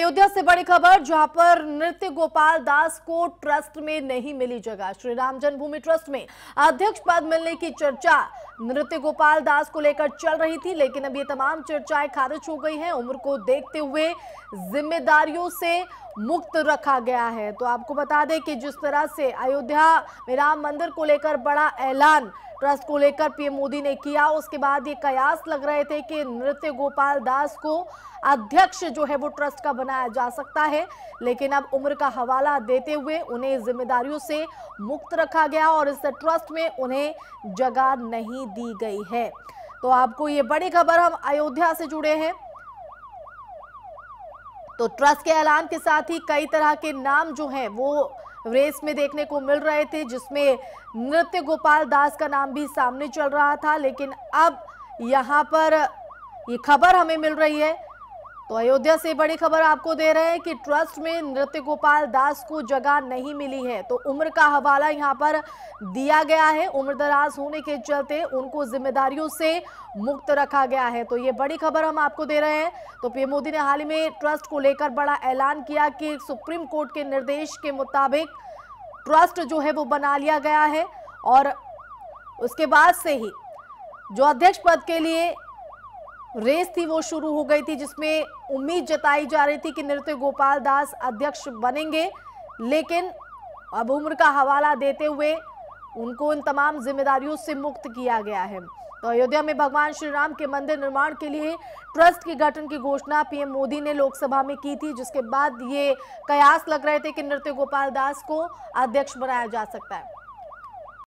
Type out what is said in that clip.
अयोध्या से बड़ी खबर जहां पर नृत्य गोपाल दास को ट्रस्ट में नहीं मिली जगह श्री राम जन्मभूमि ट्रस्ट में अध्यक्ष पद मिलने की चर्चा नृत्य गोपाल दास को लेकर चल रही थी लेकिन अब ये तमाम चर्चाएं खारिज हो गई हैं उम्र को देखते हुए जिम्मेदारियों से मुक्त रखा गया है तो आपको बता दें कि जिस तरह से अयोध्या में राम मंदिर को लेकर बड़ा ऐलान ट्रस्ट को लेकर पीएम मोदी ने किया उसके बाद ये कयास लग रहे थे कि नृत्य गोपाल दास को अध्यक्ष जो है वो ट्रस्ट का बनाया जा सकता है लेकिन अब उम्र का हवाला देते हुए उन्हें जिम्मेदारियों से मुक्त रखा गया और इस ट्रस्ट में उन्हें जगह नहीं दी गई है तो आपको ये बड़ी खबर हम अयोध्या से जुड़े हैं तो ट्रस्ट के ऐलान के साथ ही कई तरह के नाम जो हैं वो रेस में देखने को मिल रहे थे जिसमें नृत्य गोपाल दास का नाम भी सामने चल रहा था लेकिन अब यहां पर ये खबर हमें मिल रही है तो अयोध्या से बड़ी खबर आपको दे रहे हैं कि ट्रस्ट में नृत्य गोपाल दास को जगह नहीं मिली है तो उम्र का हवाला यहां पर दिया गया है उम्रदराज होने के चलते उनको जिम्मेदारियों से मुक्त रखा गया है तो ये बड़ी खबर हम आपको दे रहे हैं तो पीएम मोदी ने हाल ही में ट्रस्ट को लेकर बड़ा ऐलान किया कि सुप्रीम कोर्ट के निर्देश के मुताबिक ट्रस्ट जो है वो बना लिया गया है और उसके बाद से ही जो अध्यक्ष पद के लिए रेस थी वो शुरू हो गई थी जिसमें उम्मीद जताई जा रही थी कि नृत्य गोपाल दास अध्यक्ष बनेंगे लेकिन अब उम्र का हवाला देते हुए उनको इन तमाम जिम्मेदारियों से मुक्त किया गया है तो अयोध्या में भगवान श्री राम के मंदिर निर्माण के लिए ट्रस्ट के गठन की घोषणा पीएम मोदी ने लोकसभा में की थी जिसके बाद ये कयास लग रहे थे कि नृत्य गोपाल दास को अध्यक्ष बनाया जा सकता है